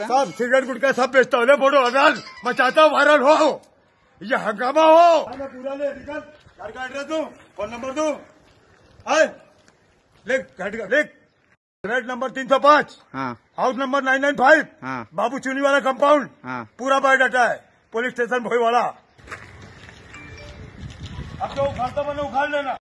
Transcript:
सब सिगरेट गुटका सब बेचता हूँ बोलो वायरल मैं चाहता हूँ वायरल हो ये हंगामा हो पूरा घर का एड्रेस दू नंबर फ्लैट नंबर तीन सौ पाँच house number nine nine five बाबू चुनी वाला कंपाउंड हाँ। पूरा बायोडाटा है पुलिस स्टेशन भोई वाला अब तो उखाड़ता बने उखाड़ लेना